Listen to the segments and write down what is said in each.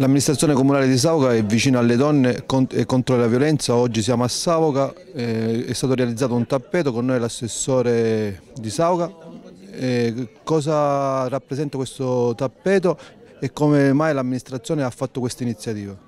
L'amministrazione comunale di Savoca è vicina alle donne e eh, contro la violenza, oggi siamo a Savoca, eh, è stato realizzato un tappeto con noi l'assessore di Savoca. Eh, cosa rappresenta questo tappeto e come mai l'amministrazione ha fatto questa iniziativa?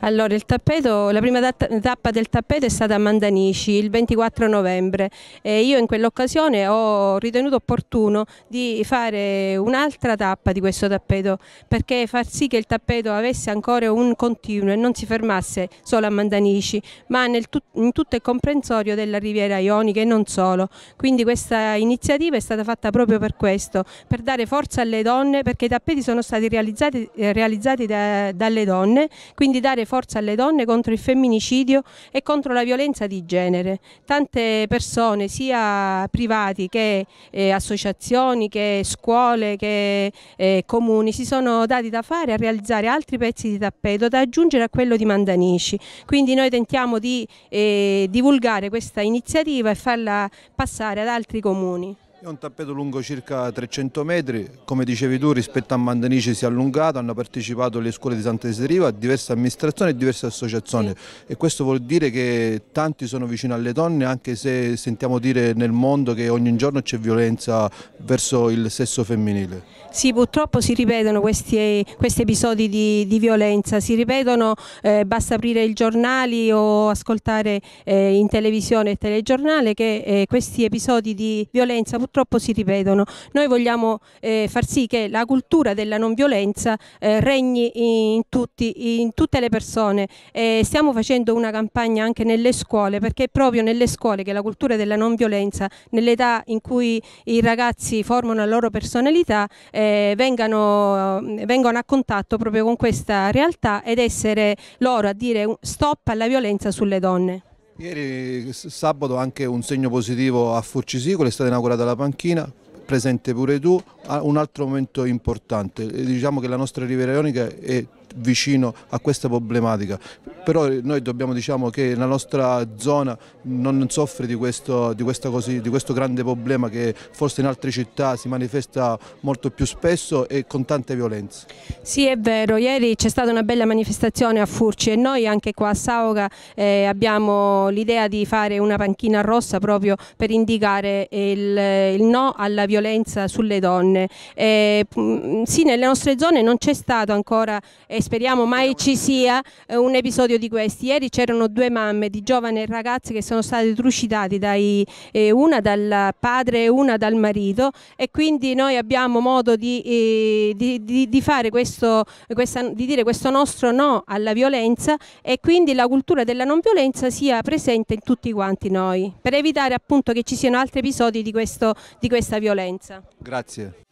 Allora, il tappeto, la prima tappa del tappeto è stata a Mandanici il 24 novembre e io in quell'occasione ho ritenuto opportuno di fare un'altra tappa di questo tappeto perché far sì che il tappeto avesse ancora un continuo e non si fermasse solo a Mandanici ma nel, in tutto il comprensorio della riviera ionica e non solo. Quindi questa iniziativa è stata fatta proprio per questo, per dare forza alle donne perché i tappeti sono stati realizzati, realizzati da, dalle donne, quindi dare forza alle donne contro il femminicidio e contro la violenza di genere. Tante persone, sia privati che eh, associazioni, che scuole, che eh, comuni, si sono dati da fare a realizzare altri pezzi di tappeto da aggiungere a quello di Mandanici. Quindi noi tentiamo di eh, divulgare questa iniziativa e farla passare ad altri comuni. È un tappeto lungo circa 300 metri, come dicevi tu rispetto a Mandanici si è allungato, hanno partecipato le scuole di Santa Eseriva, diverse amministrazioni e diverse associazioni sì. e questo vuol dire che tanti sono vicini alle donne anche se sentiamo dire nel mondo che ogni giorno c'è violenza verso il sesso femminile. Sì, purtroppo si ripetono questi, questi episodi di, di, violenza, si ripetono, eh, basta aprire i giornali o ascoltare eh, in televisione e telegiornale che eh, questi episodi di violenza purtroppo purtroppo si ripetono. Noi vogliamo eh, far sì che la cultura della non violenza eh, regni in, tutti, in, tutte le persone. Eh, stiamo facendo una campagna anche nelle scuole perché è proprio nelle scuole che la cultura della non violenza, nell'età in cui i ragazzi formano la loro personalità, eh, vengano, vengano a contatto proprio con questa realtà ed essere loro a dire stop alla violenza sulle donne. Ieri sabato anche un segno positivo a Furcisicolo, è stata inaugurata la panchina, presente pure tu, un altro momento importante, diciamo che la nostra Riviera Ionica è vicino a questa problematica, però noi dobbiamo diciamo che la nostra zona non soffre di questo, di, così, di questo grande problema che forse in altre città si manifesta molto più spesso e con tante violenze. Sì è vero, ieri c'è stata una bella manifestazione a Furci e noi anche qua a Sauga eh, abbiamo l'idea di fare una panchina rossa proprio per indicare il, il no alla violenza sulle donne zone. Eh, mm, sì, nelle nostre zone non c'è stato ancora, e speriamo mai ci sia, eh, un episodio di questi. Ieri c'erano due mamme di giovani ragazze che sono state trucidate, dai, eh, una dal padre e una dal marito e quindi noi abbiamo modo di, eh, di, di, di fare questo, questa, di dire questo nostro no alla violenza e quindi la cultura della non violenza sia presente in tutti quanti noi per evitare appunto che ci siano altri episodi di, questo, di questa violenza. Grazie.